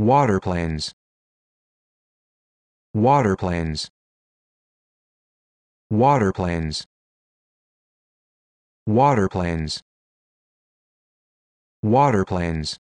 waterplanes waterplanes waterplanes waterplanes waterplanes